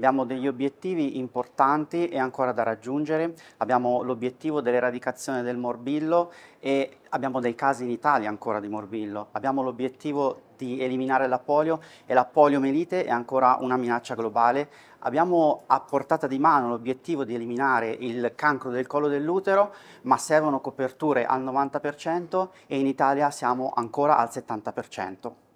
Abbiamo degli obiettivi importanti e ancora da raggiungere, abbiamo l'obiettivo dell'eradicazione del morbillo e abbiamo dei casi in Italia ancora di morbillo, abbiamo l'obiettivo di eliminare la polio e la poliomelite è ancora una minaccia globale. Abbiamo a portata di mano l'obiettivo di eliminare il cancro del collo dell'utero, ma servono coperture al 90% e in Italia siamo ancora al 70%.